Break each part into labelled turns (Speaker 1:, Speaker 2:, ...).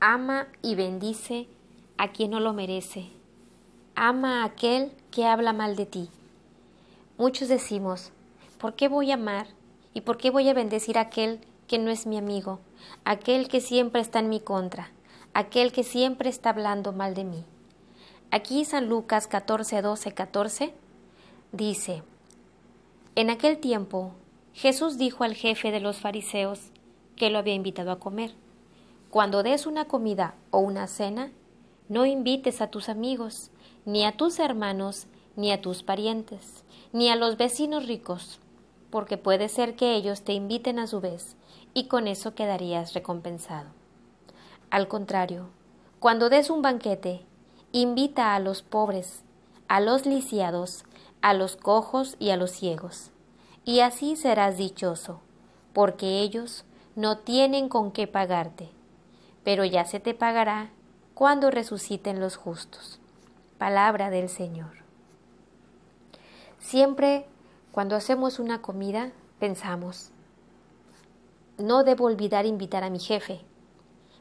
Speaker 1: ama y bendice a quien no lo merece. Ama a aquel que habla mal de ti. Muchos decimos, ¿por qué voy a amar? ¿Y por qué voy a bendecir a aquel que no es mi amigo? Aquel que siempre está en mi contra, aquel que siempre está hablando mal de mí. Aquí San Lucas 14, 14 dice, En aquel tiempo Jesús dijo al jefe de los fariseos que lo había invitado a comer. Cuando des una comida o una cena, no invites a tus amigos, ni a tus hermanos, ni a tus parientes, ni a los vecinos ricos, porque puede ser que ellos te inviten a su vez, y con eso quedarías recompensado. Al contrario, cuando des un banquete, invita a los pobres, a los lisiados, a los cojos y a los ciegos, y así serás dichoso, porque ellos no tienen con qué pagarte pero ya se te pagará cuando resuciten los justos. Palabra del Señor. Siempre cuando hacemos una comida, pensamos, no debo olvidar invitar a mi jefe.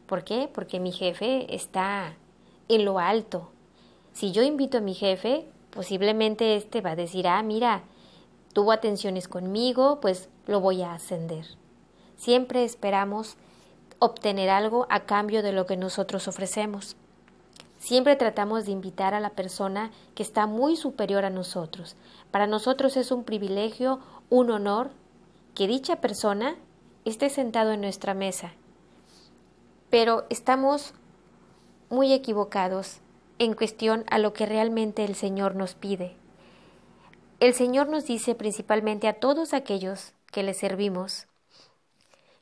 Speaker 1: ¿Por qué? Porque mi jefe está en lo alto. Si yo invito a mi jefe, posiblemente éste va a decir, ah, mira, tuvo atenciones conmigo, pues lo voy a ascender. Siempre esperamos obtener algo a cambio de lo que nosotros ofrecemos. Siempre tratamos de invitar a la persona que está muy superior a nosotros. Para nosotros es un privilegio, un honor, que dicha persona esté sentado en nuestra mesa. Pero estamos muy equivocados en cuestión a lo que realmente el Señor nos pide. El Señor nos dice principalmente a todos aquellos que le servimos,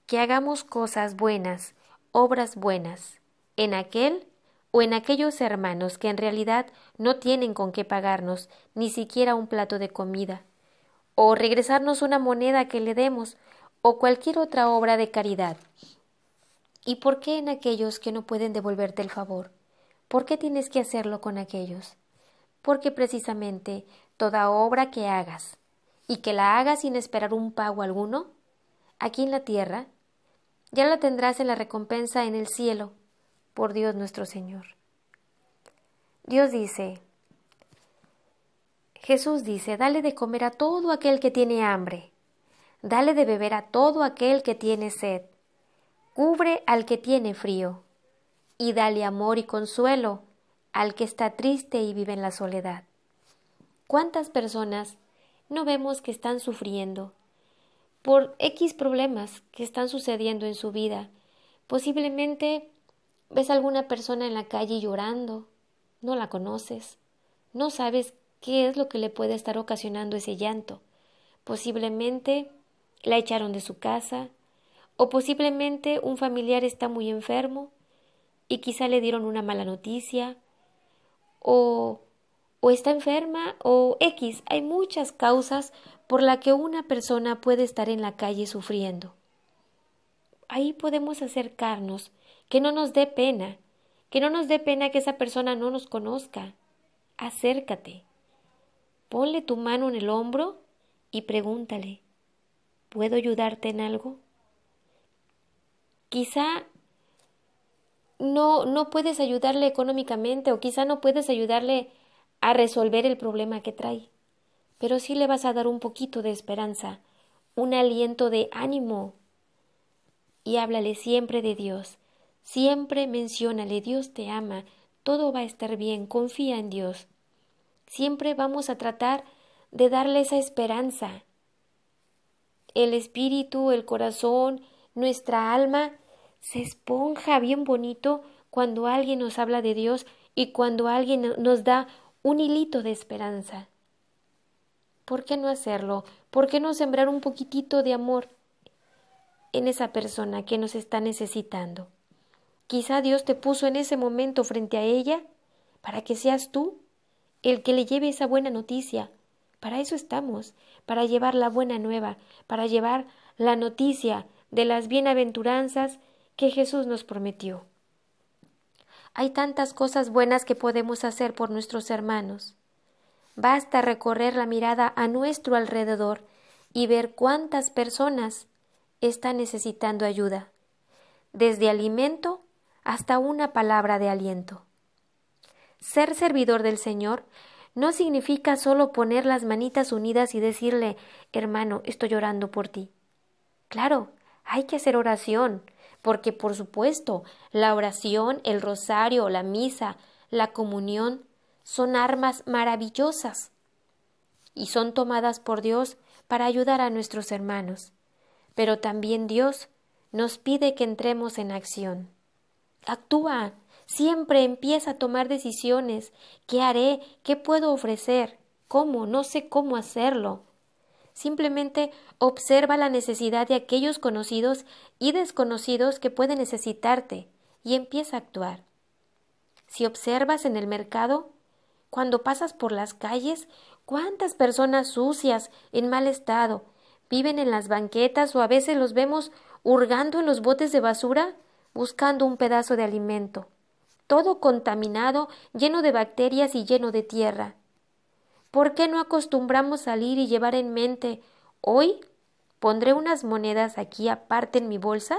Speaker 1: que hagamos cosas buenas, obras buenas, en aquel o en aquellos hermanos que en realidad no tienen con qué pagarnos ni siquiera un plato de comida, o regresarnos una moneda que le demos, o cualquier otra obra de caridad. ¿Y por qué en aquellos que no pueden devolverte el favor? ¿Por qué tienes que hacerlo con aquellos? Porque precisamente toda obra que hagas, y que la hagas sin esperar un pago alguno, aquí en la tierra ya la tendrás en la recompensa en el cielo, por Dios nuestro Señor. Dios dice, Jesús dice, dale de comer a todo aquel que tiene hambre, dale de beber a todo aquel que tiene sed, cubre al que tiene frío, y dale amor y consuelo al que está triste y vive en la soledad. ¿Cuántas personas no vemos que están sufriendo, por X problemas que están sucediendo en su vida. Posiblemente ves a alguna persona en la calle llorando, no la conoces, no sabes qué es lo que le puede estar ocasionando ese llanto. Posiblemente la echaron de su casa, o posiblemente un familiar está muy enfermo y quizá le dieron una mala noticia, o o está enferma o X. Hay muchas causas por las que una persona puede estar en la calle sufriendo. Ahí podemos acercarnos, que no nos dé pena, que no nos dé pena que esa persona no nos conozca. Acércate. Ponle tu mano en el hombro y pregúntale, ¿puedo ayudarte en algo? Quizá no, no puedes ayudarle económicamente o quizá no puedes ayudarle a resolver el problema que trae, pero sí le vas a dar un poquito de esperanza, un aliento de ánimo. Y háblale siempre de Dios, siempre menciónale, Dios te ama, todo va a estar bien, confía en Dios. Siempre vamos a tratar de darle esa esperanza. El espíritu, el corazón, nuestra alma se esponja bien bonito cuando alguien nos habla de Dios y cuando alguien nos da un hilito de esperanza. ¿Por qué no hacerlo? ¿Por qué no sembrar un poquitito de amor en esa persona que nos está necesitando? Quizá Dios te puso en ese momento frente a ella para que seas tú el que le lleve esa buena noticia. Para eso estamos, para llevar la buena nueva, para llevar la noticia de las bienaventuranzas que Jesús nos prometió. Hay tantas cosas buenas que podemos hacer por nuestros hermanos. Basta recorrer la mirada a nuestro alrededor y ver cuántas personas están necesitando ayuda, desde alimento hasta una palabra de aliento. Ser servidor del Señor no significa solo poner las manitas unidas y decirle, hermano, estoy llorando por ti. Claro, hay que hacer oración, porque por supuesto la oración, el rosario, la misa, la comunión son armas maravillosas y son tomadas por Dios para ayudar a nuestros hermanos. Pero también Dios nos pide que entremos en acción. Actúa, siempre empieza a tomar decisiones. ¿Qué haré? ¿Qué puedo ofrecer? ¿Cómo? No sé cómo hacerlo. Simplemente observa la necesidad de aquellos conocidos y desconocidos que pueden necesitarte y empieza a actuar. Si observas en el mercado, cuando pasas por las calles, cuántas personas sucias, en mal estado, viven en las banquetas o a veces los vemos hurgando en los botes de basura buscando un pedazo de alimento, todo contaminado, lleno de bacterias y lleno de tierra. ¿Por qué no acostumbramos salir y llevar en mente hoy pondré unas monedas aquí aparte en mi bolsa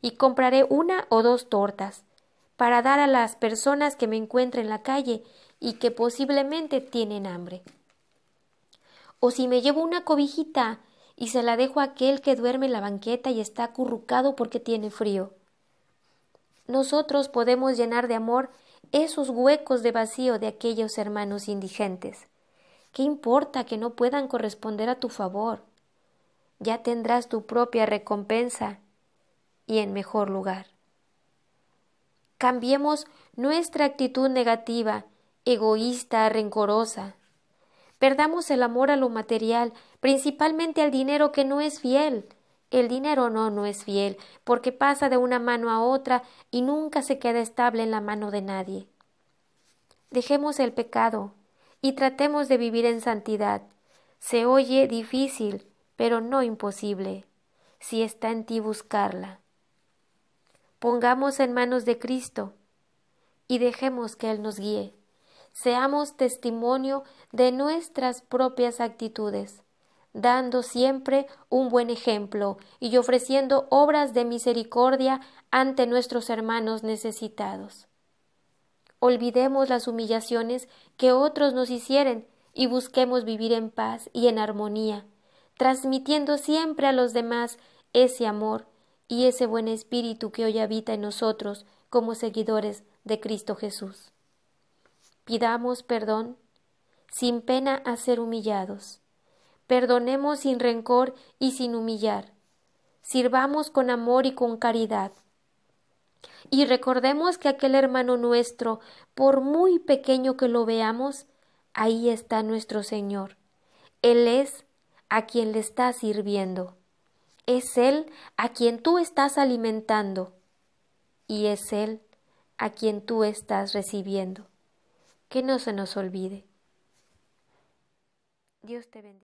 Speaker 1: y compraré una o dos tortas para dar a las personas que me encuentren en la calle y que posiblemente tienen hambre? O si me llevo una cobijita y se la dejo a aquel que duerme en la banqueta y está acurrucado porque tiene frío. Nosotros podemos llenar de amor esos huecos de vacío de aquellos hermanos indigentes. ¿Qué importa que no puedan corresponder a tu favor? Ya tendrás tu propia recompensa y en mejor lugar. Cambiemos nuestra actitud negativa, egoísta, rencorosa. Perdamos el amor a lo material, principalmente al dinero que no es fiel. El dinero no, no es fiel, porque pasa de una mano a otra y nunca se queda estable en la mano de nadie. Dejemos el pecado, y tratemos de vivir en santidad. Se oye difícil, pero no imposible, si está en ti buscarla. Pongamos en manos de Cristo y dejemos que Él nos guíe. Seamos testimonio de nuestras propias actitudes, dando siempre un buen ejemplo y ofreciendo obras de misericordia ante nuestros hermanos necesitados olvidemos las humillaciones que otros nos hicieron y busquemos vivir en paz y en armonía, transmitiendo siempre a los demás ese amor y ese buen espíritu que hoy habita en nosotros como seguidores de Cristo Jesús. Pidamos perdón sin pena a ser humillados. Perdonemos sin rencor y sin humillar. Sirvamos con amor y con caridad y recordemos que aquel hermano nuestro, por muy pequeño que lo veamos, ahí está nuestro Señor. Él es a quien le estás sirviendo. Es Él a quien tú estás alimentando. Y es Él a quien tú estás recibiendo. Que no se nos olvide. Dios te bendiga.